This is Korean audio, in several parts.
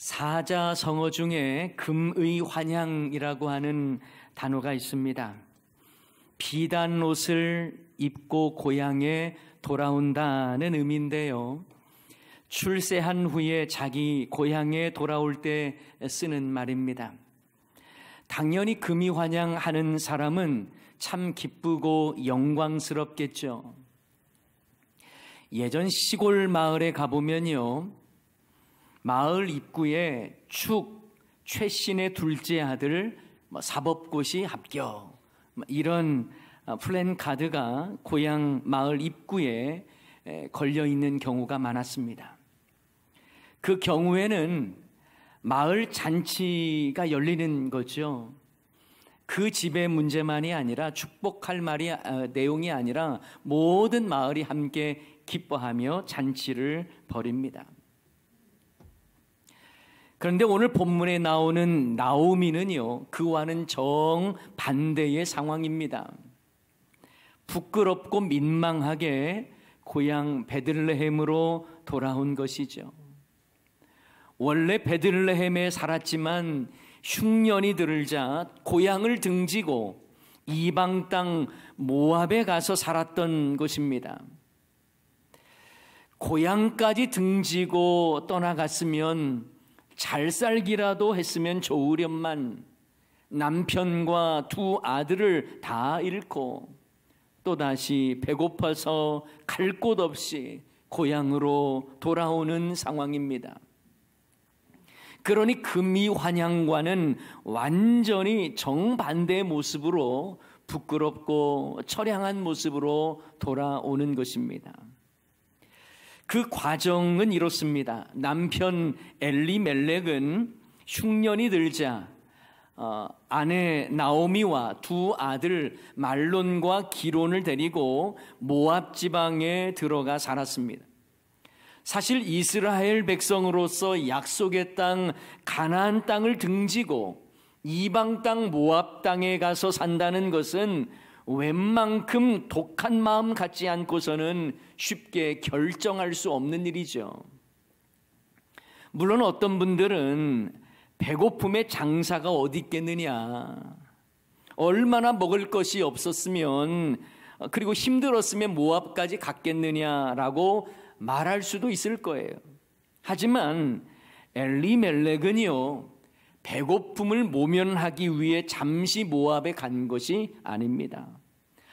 사자성어 중에 금의 환향이라고 하는 단어가 있습니다. 비단 옷을 입고 고향에 돌아온다는 의미인데요. 출세한 후에 자기 고향에 돌아올 때 쓰는 말입니다. 당연히 금이 환향하는 사람은 참 기쁘고 영광스럽겠죠. 예전 시골 마을에 가보면요. 마을 입구에 축 최신의 둘째 아들 뭐 사법고시 합격 뭐 이런 어, 플랜카드가 고향 마을 입구에 걸려 있는 경우가 많았습니다. 그 경우에는 마을 잔치가 열리는 거죠. 그 집의 문제만이 아니라 축복할 말이 아, 내용이 아니라 모든 마을이 함께 기뻐하며 잔치를 벌입니다. 그런데 오늘 본문에 나오는 나오미는요, 그와는 정반대의 상황입니다. 부끄럽고 민망하게 고향 베들레헴으로 돌아온 것이죠. 원래 베들레헴에 살았지만 흉년이 들자 고향을 등지고 이방 땅 모압에 가서 살았던 것입니다. 고향까지 등지고 떠나갔으면 잘 살기라도 했으면 좋으련만 남편과 두 아들을 다 잃고 또다시 배고파서 갈 곳 없이 고향으로 돌아오는 상황입니다. 그러니 금이 환향과는 완전히 정반대의 모습으로 부끄럽고 처량한 모습으로 돌아오는 것입니다. 그 과정은 이렇습니다. 남편 엘리멜렉은 흉년이 들자 어, 아내 나오미와 두 아들 말론과 기론을 데리고 모압 지방에 들어가 살았습니다. 사실 이스라엘 백성으로서 약속의 땅 가나안 땅을 등지고 이방 땅 모압 땅에 가서 산다는 것은 웬만큼 독한 마음 갖지 않고서는 쉽게 결정할 수 없는 일이죠. 물론 어떤 분들은 배고픔의 장사가 어디 있겠느냐. 얼마나 먹을 것이 없었으면 그리고 힘들었으면 모압까지 갔겠느냐라고 말할 수도 있을 거예요. 하지만 엘리멜렉은요. 배고픔을 모면하기 위해 잠시 모압에 간 것이 아닙니다.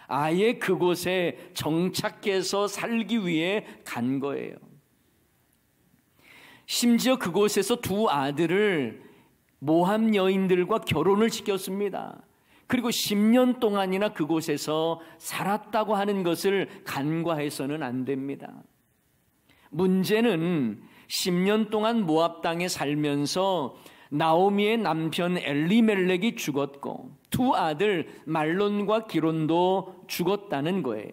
아예 그곳에 정착해서 살기 위해 간 거예요. 심지어 그곳에서 두 아들을 모함 여인들과 결혼을 시켰습니다. 그리고 10년 동안이나 그곳에서 살았다고 하는 것을 간과해서는 안 됩니다. 문제는 10년 동안 모압 땅에 살면서 나오미의 남편 엘리멜렉이 죽었고 두 아들 말론과 기론도 죽었다는 거예요.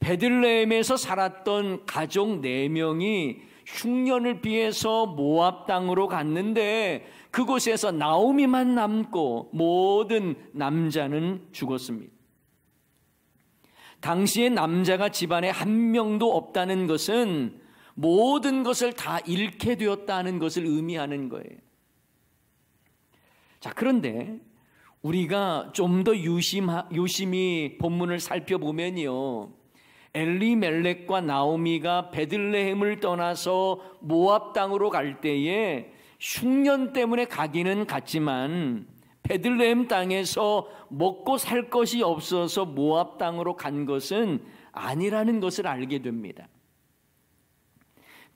베들레헴에서 살았던 가족 네 명이 흉년을 피해서 모압 땅으로 갔는데 그곳에서 나오미만 남고 모든 남자는 죽었습니다. 당시에 남자가 집안에 한 명도 없다는 것은 모든 것을 다 잃게 되었다는 것을 의미하는 거예요. 자, 그런데 우리가 좀 더 유심, 히 본문을 살펴보면요. 엘리멜렉과 나오미가 베들레헴을 떠나서 모압 땅으로 갈 때에 흉년 때문에 가기는 갔지만 베들레헴 땅에서 먹고 살 것이 없어서 모압 땅으로 간 것은 아니라는 것을 알게 됩니다.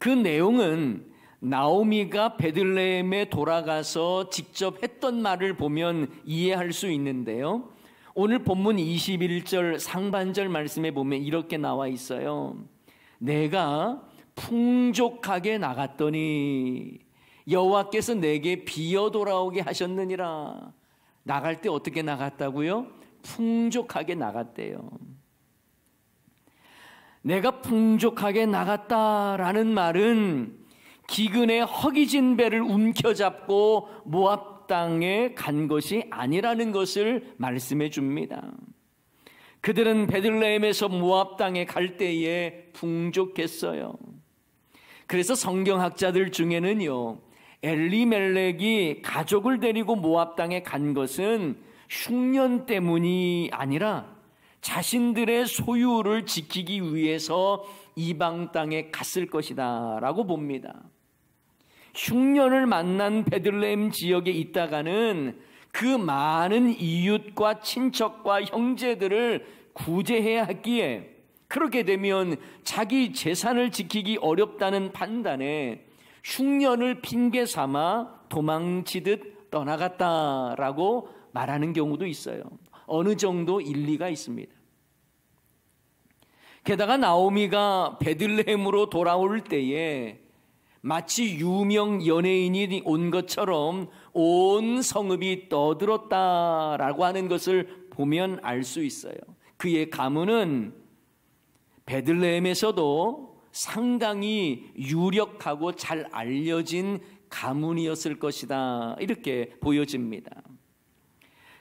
그 내용은 나오미가 베들레헴에 돌아가서 직접 했던 말을 보면 이해할 수 있는데요. 오늘 본문 21절 상반절 말씀에 보면 이렇게 나와 있어요. 내가 풍족하게 나갔더니 여호와께서 내게 비어 돌아오게 하셨느니라. 나갈 때 어떻게 나갔다고요? 풍족하게 나갔대요. 내가 풍족하게 나갔다라는 말은 기근의 허기진 배를 움켜잡고 모압 땅에 간 것이 아니라는 것을 말씀해 줍니다. 그들은 베들레헴에서 모압 땅에 갈 때에 풍족했어요. 그래서 성경학자들 중에는요. 엘리멜렉이 가족을 데리고 모압 땅에 간 것은 흉년 때문이 아니라 자신들의 소유를 지키기 위해서 이방 땅에 갔을 것이다라고 봅니다. 흉년을 만난 베들레 지역에 있다가는 그 많은 이웃과 친척과 형제들을 구제해야 하기에 그렇게 되면 자기 재산을 지키기 어렵다는 판단에 흉년을 핑계 삼아 도망치듯 떠나갔다라고 말하는 경우도 있어요. 어느 정도 일리가 있습니다. 게다가 나오미가 베들레헴으로 돌아올 때에 마치 유명 연예인이 온 것처럼 온 성읍이 떠들었다라고 하는 것을 보면 알 수 있어요. 그의 가문은 베들레헴에서도 상당히 유력하고 잘 알려진 가문이었을 것이다. 이렇게 보여집니다.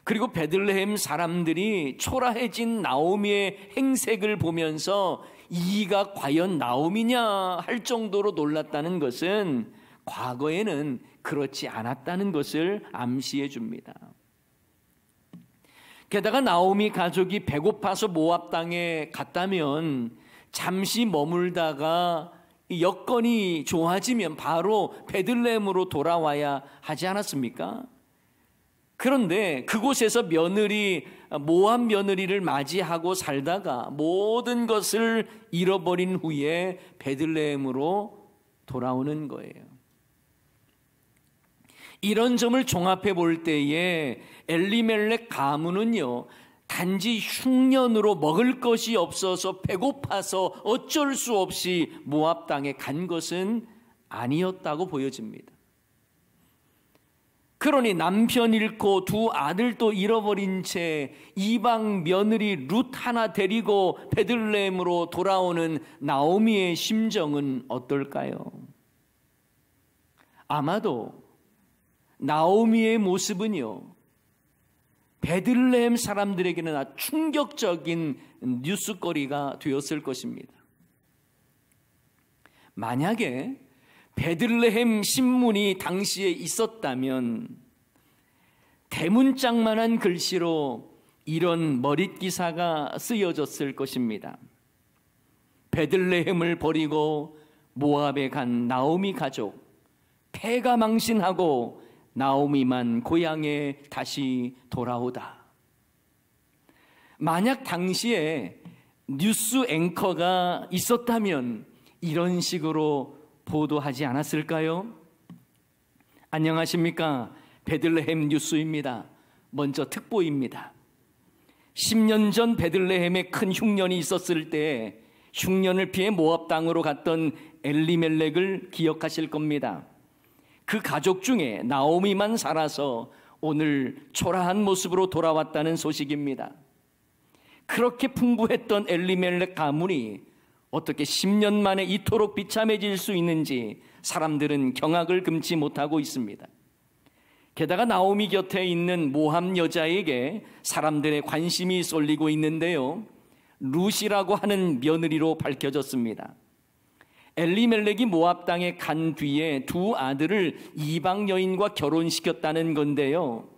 그리고 베들레헴 사람들이 초라해진 나오미의 행색을 보면서 이가 과연 나오미냐 할 정도로 놀랐다는 것은 과거에는 그렇지 않았다는 것을 암시해 줍니다. 게다가 나오미 가족이 배고파서 모압 땅에 갔다면 잠시 머물다가 여건이 좋아지면 바로 베들레헴으로 돌아와야 하지 않았습니까? 그런데 그곳에서 며느리, 모함 며느리를 맞이하고 살다가 모든 것을 잃어버린 후에 베들레헴으로 돌아오는 거예요. 이런 점을 종합해 볼 때에 엘리멜렉 가문은요, 단지 흉년으로 먹을 것이 없어서 배고파서 어쩔 수 없이 모압 땅에 간 것은 아니었다고 보여집니다. 그러니 남편 잃고 두 아들도 잃어버린 채 이방 며느리 룻 하나 데리고 베들레헴으로 돌아오는 나오미의 심정은 어떨까요? 아마도 나오미의 모습은요. 베들레헴 사람들에게는 아주 충격적인 뉴스거리가 되었을 것입니다. 만약에 베들레헴 신문이 당시에 있었다면 대문짝만한 글씨로 이런 머릿기사가 쓰여졌을 것입니다. 베들레헴을 버리고 모압에 간 나오미 가족 폐가 망신하고 나오미만 고향에 다시 돌아오다. 만약 당시에 뉴스 앵커가 있었다면 이런 식으로 보도하지 않았을까요? 안녕하십니까? 베들레헴 뉴스입니다. 먼저 특보입니다. 10년 전 베들레헴에 큰 흉년이 있었을 때 흉년을 피해 모압 땅으로 갔던 엘리멜렉을 기억하실 겁니다. 그 가족 중에 나오미만 살아서 오늘 초라한 모습으로 돌아왔다는 소식입니다. 그렇게 풍부했던 엘리멜렉 가문이 어떻게 10년 만에 이토록 비참해질 수 있는지 사람들은 경악을 금치 못하고 있습니다. 게다가 나오미 곁에 있는 모함 여자에게 사람들의 관심이 쏠리고 있는데요. 루시라고 하는 며느리로 밝혀졌습니다. 엘리멜렉이 모압 땅에 간 뒤에 두 아들을 이방 여인과 결혼시켰다는 건데요.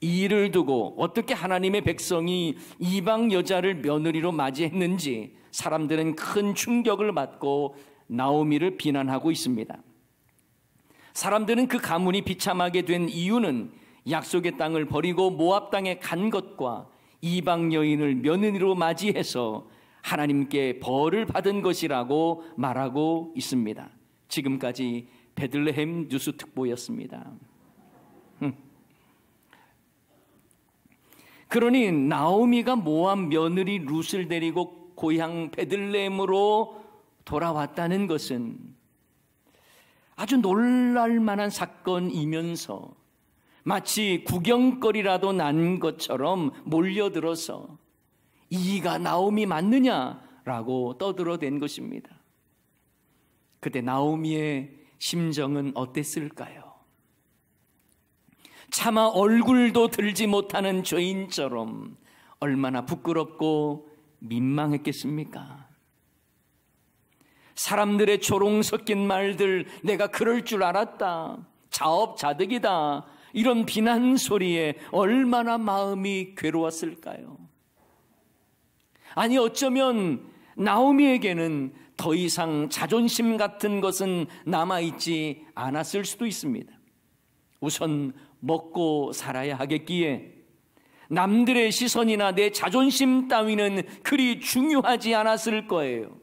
이 일을 두고 어떻게 하나님의 백성이 이방 여자를 며느리로 맞이했는지 사람들은 큰 충격을 받고 나오미를 비난하고 있습니다. 사람들은 그 가문이 비참하게 된 이유는 약속의 땅을 버리고 모압 땅에 간 것과 이방 여인을 며느리로 맞이해서 하나님께 벌을 받은 것이라고 말하고 있습니다. 지금까지 베들레헴 뉴스 특보였습니다. 그러니 나오미가 모압 며느리 룻을 데리고 고향 베들레헴으로 돌아왔다는 것은 아주 놀랄 만한 사건이면서 마치 구경거리라도 난 것처럼 몰려들어서 이가 나옴이 맞느냐라고 떠들어댄 것입니다. 그때 나오미의 심정은 어땠을까요? 차마 얼굴도 들지 못하는 죄인처럼 얼마나 부끄럽고 민망했겠습니까? 사람들의 조롱 섞인 말들, 내가 그럴 줄 알았다. 자업자득이다. 이런 비난 소리에 얼마나 마음이 괴로웠을까요? 아니, 어쩌면 나오미에게는 더 이상 자존심 같은 것은 남아있지 않았을 수도 있습니다. 우선 먹고 살아야 하겠기에 남들의 시선이나 내 자존심 따위는 그리 중요하지 않았을 거예요.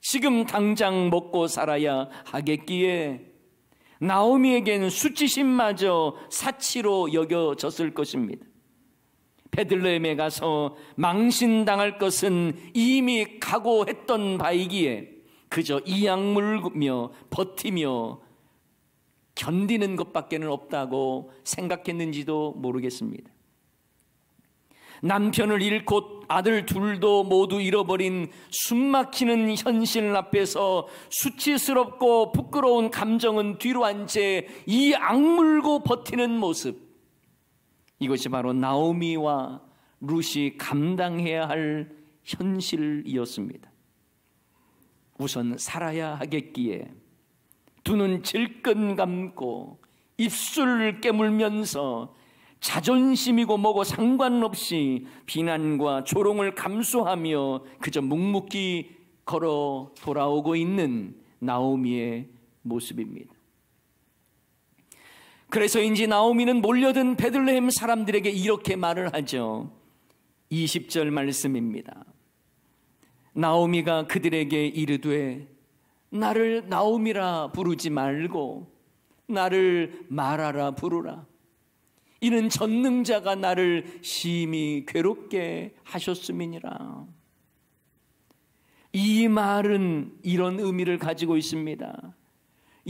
지금 당장 먹고 살아야 하겠기에 나오미에겐 수치심마저 사치로 여겨졌을 것입니다. 베들레헴에 가서 망신당할 것은 이미 각오했던 바이기에 그저 이 약물며 버티며 견디는 것밖에는 없다고 생각했는지도 모르겠습니다. 남편을 잃고 아들 둘도 모두 잃어버린 숨막히는 현실 앞에서 수치스럽고 부끄러운 감정은 뒤로 한채이 악물고 버티는 모습. 이것이 바로 나오미와 루시 감당해야 할 현실이었습니다. 우선 살아야 하겠기에 두 눈 질끈 감고 입술을 깨물면서 자존심이고 뭐고 상관없이 비난과 조롱을 감수하며 그저 묵묵히 걸어 돌아오고 있는 나오미의 모습입니다. 그래서인지 나오미는 몰려든 베들레헴 사람들에게 이렇게 말을 하죠. 20절 말씀입니다. 나오미가 그들에게 이르되 나를 나오미라 부르지 말고 나를 말하라 부르라. 이는 전능자가 나를 심히 괴롭게 하셨음이니라. 이 말은 이런 의미를 가지고 있습니다.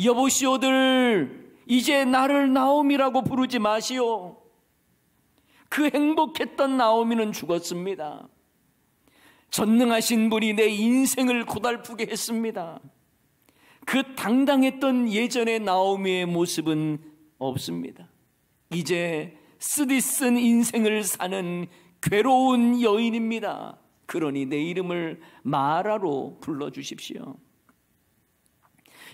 여보시오들, 이제 나를 나옴이라고 부르지 마시오. 그 행복했던 나오미는 죽었습니다. 전능하신 분이 내 인생을 고달프게 했습니다. 그 당당했던 예전의 나오미의 모습은 없습니다. 이제 쓰디쓴 인생을 사는 괴로운 여인입니다. 그러니 내 이름을 마라로 불러주십시오.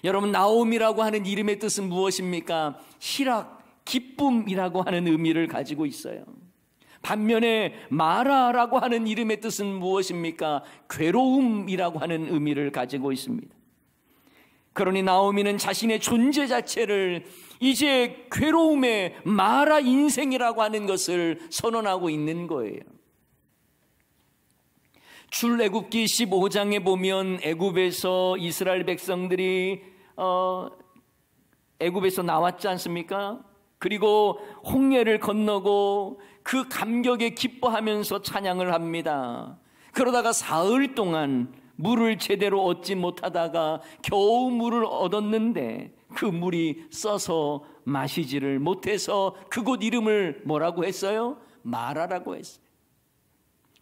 여러분 나옴이라고 하는 이름의 뜻은 무엇입니까? 희락, 기쁨이라고 하는 의미를 가지고 있어요. 반면에 마라라고 하는 이름의 뜻은 무엇입니까? 괴로움이라고 하는 의미를 가지고 있습니다. 그러니 나오미는 자신의 존재 자체를 이제 괴로움의 마라 인생이라고 하는 것을 선언하고 있는 거예요. 출애굽기 15장에 보면 애굽에서 이스라엘 백성들이 어 애굽에서 나왔지 않습니까? 그리고 홍해를 건너고 그 감격에 기뻐하면서 찬양을 합니다. 그러다가 사흘 동안 물을 제대로 얻지 못하다가 겨우 물을 얻었는데 그 물이 써서 마시지를 못해서 그곳 이름을 뭐라고 했어요? 마라라고 했어요.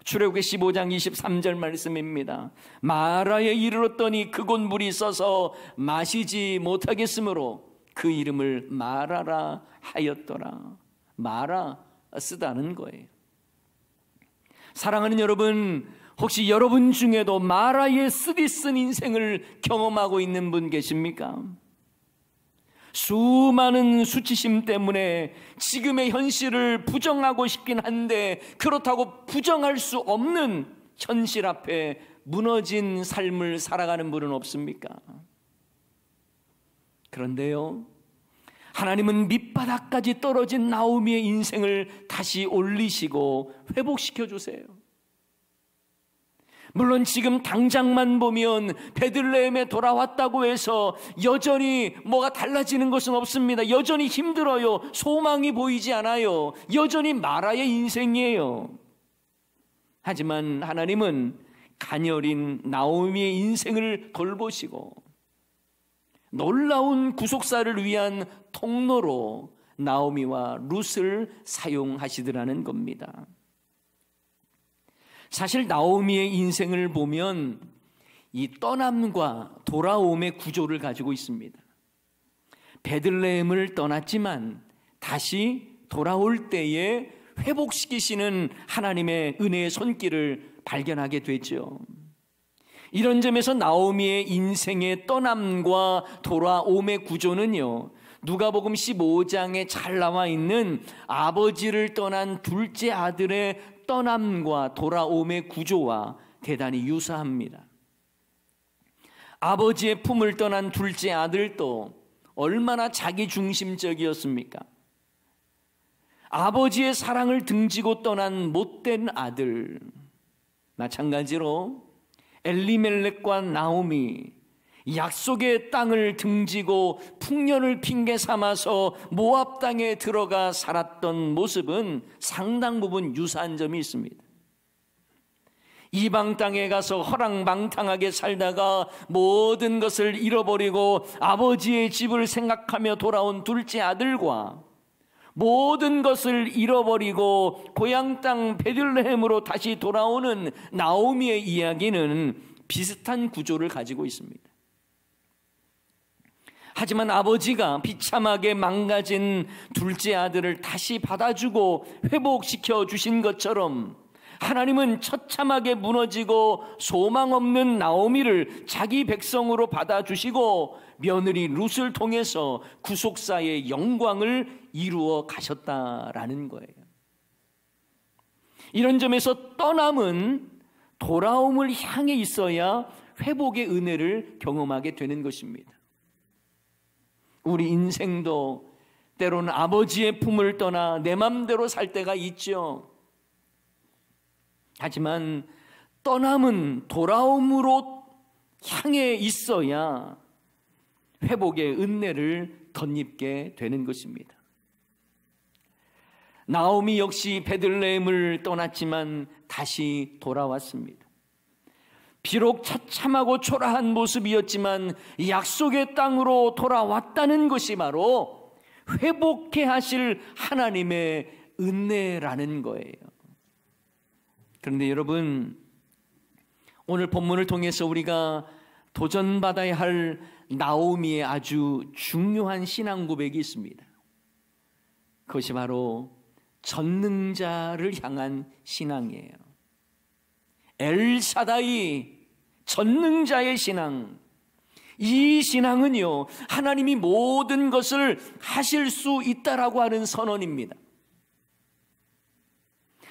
출애굽기 15장 23절 말씀입니다. 마라에 이르렀더니 그곳 물이 써서 마시지 못하겠으므로 그 이름을 마라라 하였더라. 마라 쓰다는 거예요. 사랑하는 여러분, 혹시 여러분 중에도 마라의 쓰디쓴 인생을 경험하고 있는 분 계십니까? 수많은 수치심 때문에 지금의 현실을 부정하고 싶긴 한데 그렇다고 부정할 수 없는 현실 앞에 무너진 삶을 살아가는 분은 없습니까? 그런데요. 하나님은 밑바닥까지 떨어진 나오미의 인생을 다시 올리시고 회복시켜 주세요. 물론 지금 당장만 보면 베들레헴에 돌아왔다고 해서 여전히 뭐가 달라지는 것은 없습니다. 여전히 힘들어요. 소망이 보이지 않아요. 여전히 마라의 인생이에요. 하지만 하나님은 가녀린 나오미의 인생을 돌보시고 놀라운 구속사를 위한 통로로 나오미와 룻을 사용하시더라는 겁니다. 사실 나오미의 인생을 보면 이 떠남과 돌아옴의 구조를 가지고 있습니다. 베들레헴을 떠났지만 다시 돌아올 때에 회복시키시는 하나님의 은혜의 손길을 발견하게 되죠. 이런 점에서 나오미의 인생의 떠남과 돌아옴의 구조는요. 누가복음 15장에 잘 나와 있는 아버지를 떠난 둘째 아들의 떠남과 돌아옴의 구조와 대단히 유사합니다. 아버지의 품을 떠난 둘째 아들도 얼마나 자기중심적이었습니까? 아버지의 사랑을 등지고 떠난 못된 아들. 마찬가지로 엘리멜렉과 나오미 약속의 땅을 등지고 풍년을 핑계 삼아서 모압 땅에 들어가 살았던 모습은 상당 부분 유사한 점이 있습니다. 이방 땅에 가서 허랑망탕하게 살다가 모든 것을 잃어버리고 아버지의 집을 생각하며 돌아온 둘째 아들과 모든 것을 잃어버리고 고향 땅 베들레헴으로 다시 돌아오는 나오미의 이야기는 비슷한 구조를 가지고 있습니다. 하지만 아버지가 비참하게 망가진 둘째 아들을 다시 받아주고 회복시켜 주신 것처럼 하나님은 처참하게 무너지고 소망 없는 나오미를 자기 백성으로 받아주시고 며느리 룻을 통해서 구속사의 영광을 이루어 가셨다라는 거예요. 이런 점에서 떠남은 돌아옴을 향해 있어야 회복의 은혜를 경험하게 되는 것입니다. 우리 인생도 때로는 아버지의 품을 떠나 내 맘대로 살 때가 있죠. 하지만 떠남은 돌아옴으로 향해 있어야 회복의 은혜를 덧입게 되는 것입니다. 나오미 역시 베들레헴을 떠났지만 다시 돌아왔습니다. 비록 처참하고 초라한 모습이었지만 약속의 땅으로 돌아왔다는 것이 바로 회복해 하실 하나님의 은혜라는 거예요. 그런데 여러분, 오늘 본문을 통해서 우리가 도전받아야 할 나오미의 아주 중요한 신앙 고백이 있습니다. 그것이 바로 전능자를 향한 신앙이에요. 엘사다이 전능자의 신앙. 이 신앙은요, 하나님이 모든 것을 하실 수 있다라고 하는 선언입니다.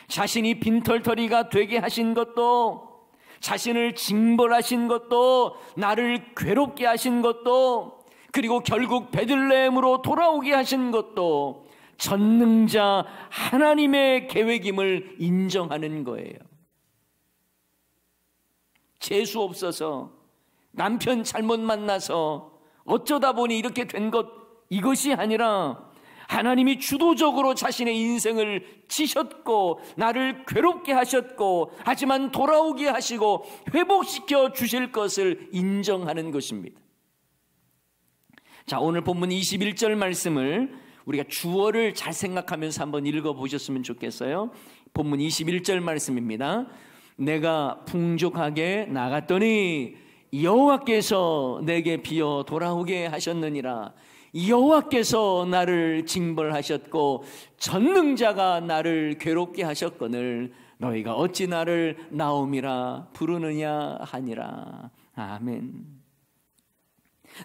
자신이 빈털터리가 되게 하신 것도, 자신을 징벌하신 것도, 나를 괴롭게 하신 것도, 그리고 결국 베들레헴으로 돌아오게 하신 것도 전능자 하나님의 계획임을 인정하는 거예요. 재수 없어서 남편 잘못 만나서 어쩌다 보니 이렇게 된 것 이것이 아니라 하나님이 주도적으로 자신의 인생을 치셨고 나를 괴롭게 하셨고 하지만 돌아오게 하시고 회복시켜 주실 것을 인정하는 것입니다. 자, 오늘 본문 21절 말씀을 우리가 주어를 잘 생각하면서 한번 읽어 보셨으면 좋겠어요. 본문 21절 말씀입니다. 내가 풍족하게 나갔더니 여호와께서 내게 비어 돌아오게 하셨느니라. 여호와께서 나를 징벌하셨고 전능자가 나를 괴롭게 하셨거늘 너희가 어찌 나를 나옴이라 부르느냐 하니라. 아멘.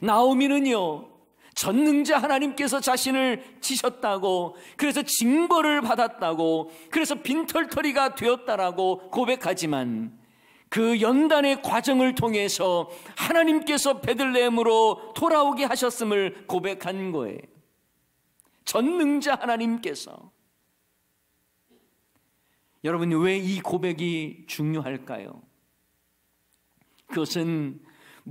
나오미는요 전능자 하나님께서 자신을 지셨다고, 그래서 징벌을 받았다고, 그래서 빈털터리가 되었다라고 고백하지만 그 연단의 과정을 통해서 하나님께서 베들레헴으로 돌아오게 하셨음을 고백한 거예요. 전능자 하나님께서 여러분 왜 이 고백이 중요할까요? 그것은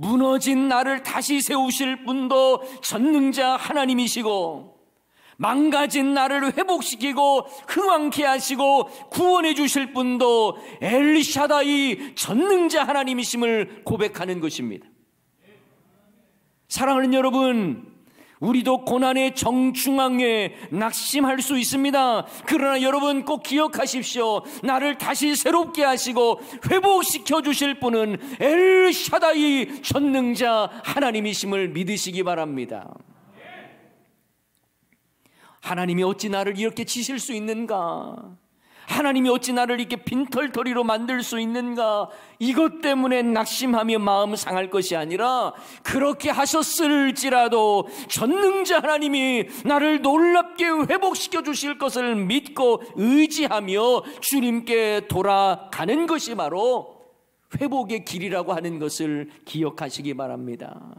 무너진 나를 다시 세우실 분도 전능자 하나님이시고 망가진 나를 회복시키고 흥왕케 하시고 구원해 주실 분도 엘리샤다이 전능자 하나님이심을 고백하는 것입니다. 사랑하는 여러분, 우리도 고난의 정중앙에 낙심할 수 있습니다. 그러나 여러분 꼭 기억하십시오. 나를 다시 새롭게 하시고 회복시켜 주실 분은 엘샤다이 전능자 하나님이심을 믿으시기 바랍니다. 하나님이 어찌 나를 이렇게 치실 수 있는가? 하나님이 어찌 나를 이렇게 빈털터리로 만들 수 있는가? 이것 때문에 낙심하며 마음 상할 것이 아니라 그렇게 하셨을지라도 전능자 하나님이 나를 놀랍게 회복시켜 주실 것을 믿고 의지하며 주님께 돌아가는 것이 바로 회복의 길이라고 하는 것을 기억하시기 바랍니다.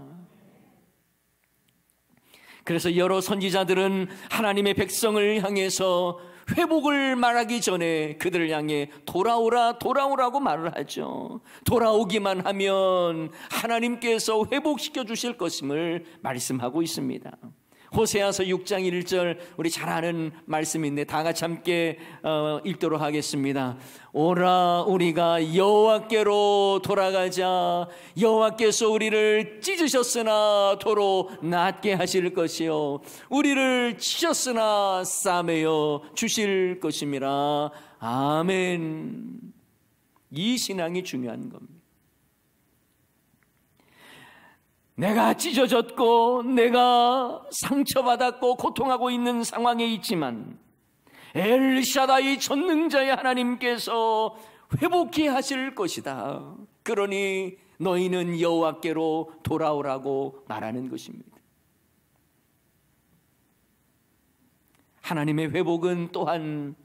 그래서 여러 선지자들은 하나님의 백성을 향해서 회복을 말하기 전에 그들을 향해 돌아오라 돌아오라고 말을 하죠. 돌아오기만 하면 하나님께서 회복시켜 주실 것임을 말씀하고 있습니다. 호세아서 6장 1절 우리 잘 아는 말씀인데 다 같이 함께 어, 읽도록 하겠습니다. 오라 우리가 여호와께로 돌아가자 여호와께서 우리를 찢으셨으나 도로 낫게 하실 것이요 우리를 치셨으나 싸매어 주실 것입니다. 아멘. 이 신앙이 중요한 겁니다. 내가 찢어졌고 내가 상처받았고 고통하고 있는 상황에 있지만 엘샤다이 전능자의 하나님께서 회복해 하실 것이다. 그러니 너희는 여호와께로 돌아오라고 말하는 것입니다. 하나님의 회복은 또한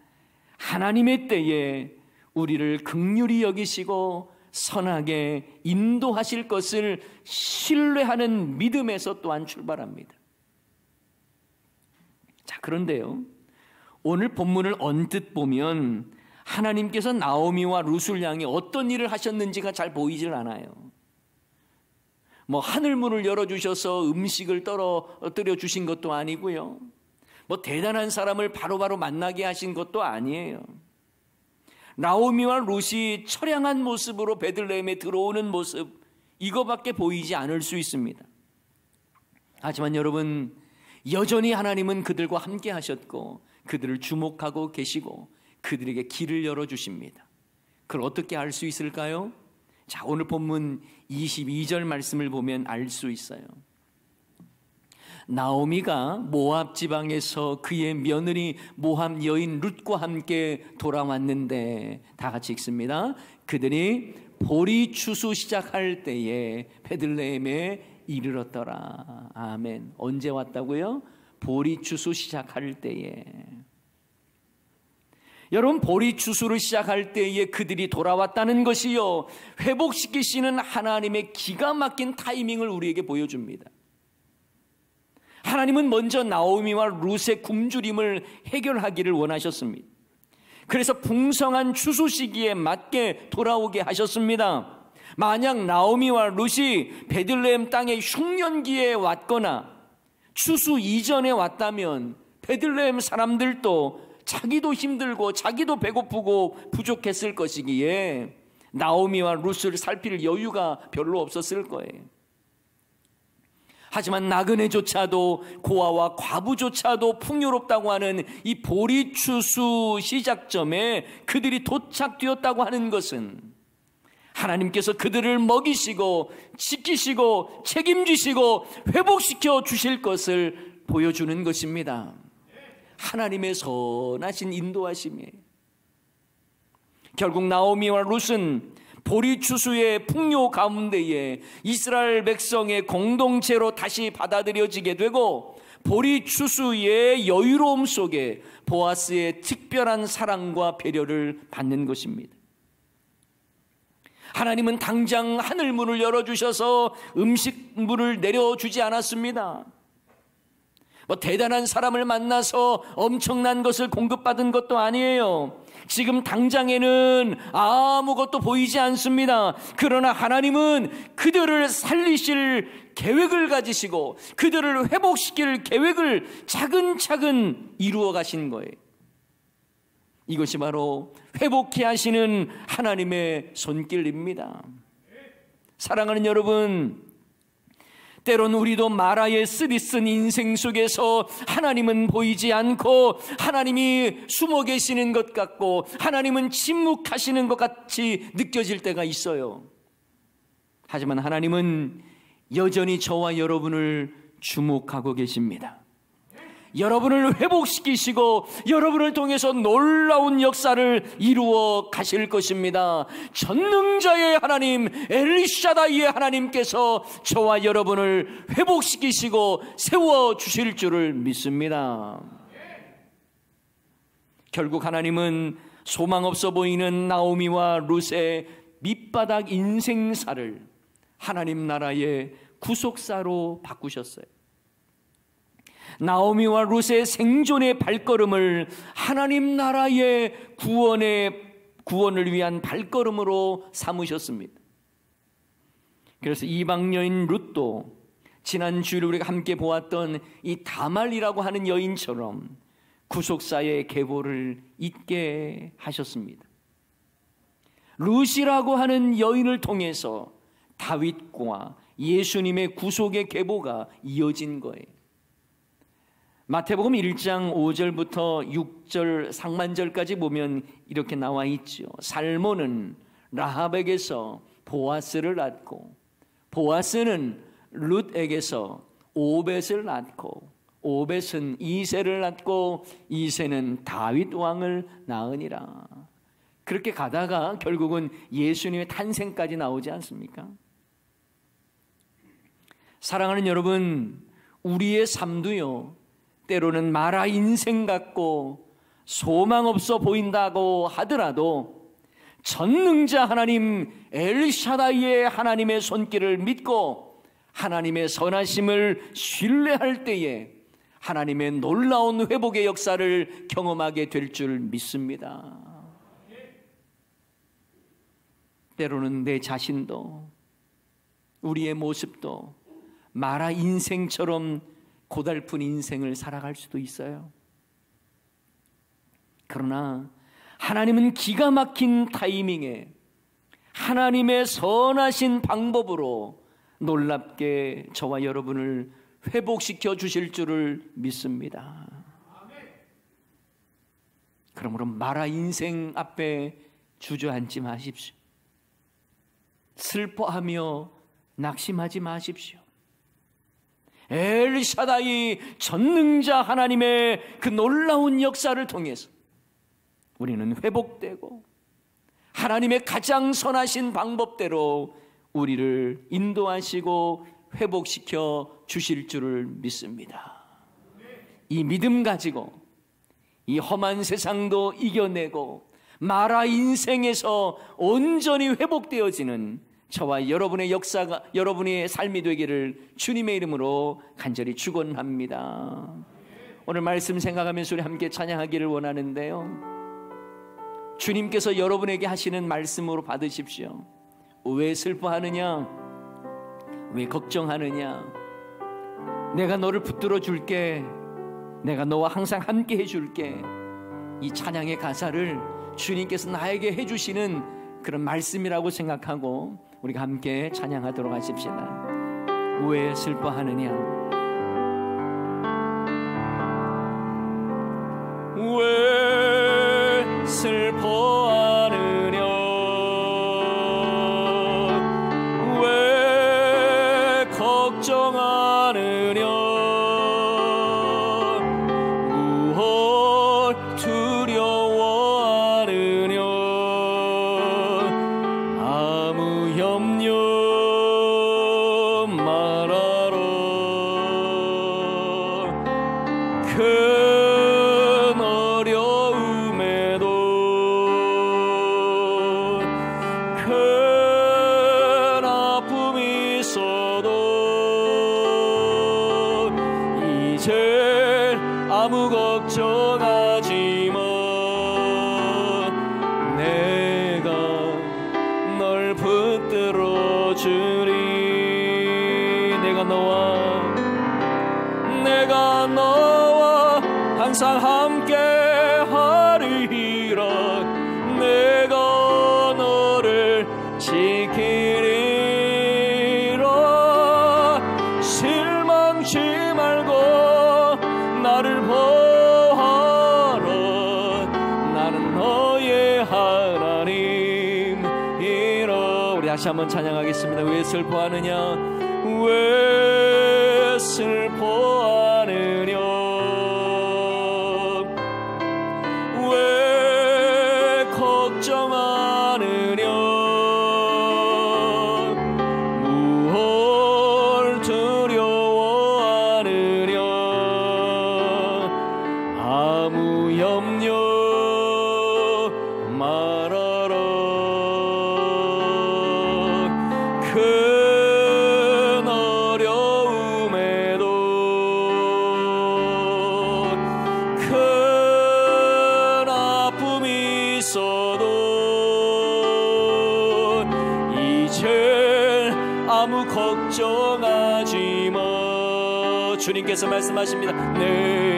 하나님의 때에 우리를 극률히 여기시고 선하게 인도하실 것을 신뢰하는 믿음에서 또한 출발합니다. 자, 그런데요. 오늘 본문을 언뜻 보면 하나님께서 나오미와 루술 양이 어떤 일을 하셨는지가 잘 보이질 않아요. 뭐 하늘문을 열어주셔서 음식을 떨어뜨려 주신 것도 아니고요. 뭐 대단한 사람을 바로바로 바로 만나게 하신 것도 아니에요. 나오미와 롯이 처량한 모습으로 베들레헴에 들어오는 모습 이거밖에 보이지 않을 수 있습니다. 하지만 여러분 여전히 하나님은 그들과 함께 하셨고 그들을 주목하고 계시고 그들에게 길을 열어 주십니다. 그걸 어떻게 알 수 있을까요? 자, 오늘 본문 22절 말씀을 보면 알 수 있어요. 나오미가 모압 지방에서 그의 며느리 모압 여인 룻과 함께 돌아왔는데 다 같이 읽습니다. 그들이 보리 추수 시작할 때에 베들레헴에 이르렀더라. 아멘. 언제 왔다고요? 보리 추수 시작할 때에. 여러분 보리 추수를 시작할 때에 그들이 돌아왔다는 것이요 회복시키시는 하나님의 기가 막힌 타이밍을 우리에게 보여줍니다. 하나님은 먼저 나오미와 루 룻의 굶주림을 해결하기를 원하셨습니다. 그래서 풍성한 추수 시기에 맞게 돌아오게 하셨습니다. 만약 나오미와 룻이 베들레헴 땅의 흉년기에 왔거나 추수 이전에 왔다면 베들레헴 사람들도 자기도 힘들고 자기도 배고프고 부족했을 것이기에 나오미와 룻을 살필 여유가 별로 없었을 거예요. 하지만 나그네조차도 고아와 과부조차도 풍요롭다고 하는 이 보리추수 시작점에 그들이 도착되었다고 하는 것은 하나님께서 그들을 먹이시고 지키시고 책임지시고 회복시켜 주실 것을 보여주는 것입니다. 하나님의 선하신 인도하심이 결국 나오미와 룻은 보리 추수의 풍요 가운데에 이스라엘 백성의 공동체로 다시 받아들여지게 되고 보리 추수의 여유로움 속에 보아스의 특별한 사랑과 배려를 받는 것입니다. 하나님은 당장 하늘 문을 열어 주셔서 음식물을 내려 주지 않았습니다. 뭐 대단한 사람을 만나서 엄청난 것을 공급받은 것도 아니에요. 지금 당장에는 아무것도 보이지 않습니다. 그러나 하나님은 그들을 살리실 계획을 가지시고 그들을 회복시킬 계획을 차근차근 이루어 가신 거예요. 이것이 바로 회복케 하시는 하나님의 손길입니다. 사랑하는 여러분, 때론 우리도 마라의 쓰디쓴 인생 속에서 하나님은 보이지 않고 하나님이 숨어 계시는 것 같고 하나님은 침묵하시는 것 같이 느껴질 때가 있어요. 하지만 하나님은 여전히 저와 여러분을 주목하고 계십니다. 여러분을 회복시키시고 여러분을 통해서 놀라운 역사를 이루어 가실 것입니다. 전능자의 하나님 엘리샤다이의 하나님께서 저와 여러분을 회복시키시고 세워 주실 줄을 믿습니다. 결국 하나님은 소망 없어 보이는 나오미와 룻의 밑바닥 인생사를 하나님 나라의 구속사로 바꾸셨어요. 나오미와 루 룻의 생존의 발걸음을 하나님 나라의 구원의 구원을 위한 발걸음으로 삼으셨습니다. 그래서 이방 여인 룻도 지난 주일 우리가 함께 보았던 이 다말이라고 하는 여인처럼 구속사의 계보를 잊게 하셨습니다. 룻이라고 하는 여인을 통해서 다윗과 예수님의 구속의 계보가 이어진 거예요. 마태복음 1장 5절부터 6절 상반절까지 보면 이렇게 나와 있죠. 살몬은 라합에게서 보아스를 낳고 보아스는 룻에게서 오벳을 낳고 오벳은 이세를 낳고 이세는 다윗 왕을 낳으니라. 그렇게 가다가 결국은 예수님의 탄생까지 나오지 않습니까? 사랑하는 여러분, 우리의 삶도요. 때로는 마라 인생 같고 소망 없어 보인다고 하더라도 전능자 하나님 엘샤다이의 하나님의 손길을 믿고 하나님의 선하심을 신뢰할 때에 하나님의 놀라운 회복의 역사를 경험하게 될 줄 믿습니다. 때로는 내 자신도 우리의 모습도 마라 인생처럼 고달픈 인생을 살아갈 수도 있어요. 그러나 하나님은 기가 막힌 타이밍에 하나님의 선하신 방법으로 놀랍게 저와 여러분을 회복시켜 주실 줄을 믿습니다. 그러므로 마라 인생 앞에 주저앉지 마십시오. 슬퍼하며 낙심하지 마십시오. 엘샤다이 전능자 하나님의 그 놀라운 역사를 통해서 우리는 회복되고 하나님의 가장 선하신 방법대로 우리를 인도하시고 회복시켜 주실 줄을 믿습니다. 이 믿음 가지고 이 험한 세상도 이겨내고 마라 인생에서 온전히 회복되어지는 저와 여러분의 역사가 여러분의 삶이 되기를 주님의 이름으로 간절히 축원합니다. 오늘 말씀 생각하면서 우리 함께 찬양하기를 원하는데요. 주님께서 여러분에게 하시는 말씀으로 받으십시오. 왜 슬퍼하느냐? 왜 걱정하느냐? 내가 너를 붙들어 줄게. 내가 너와 항상 함께 해 줄게. 이 찬양의 가사를 주님께서 나에게 해 주시는 그런 말씀이라고 생각하고 우리가 함께 찬양하도록 하십시다. 왜 슬퍼하느냐? 내가 너와 내가 너와 항상 함께 하리라 내가 너를 지키리라 실망치 말고 나를 보하라 나는 너의 하나님이라 우리 다시 한번 찬양하겠습니다 왜 슬퍼하느냐 주님께서 말씀하십니다. 늘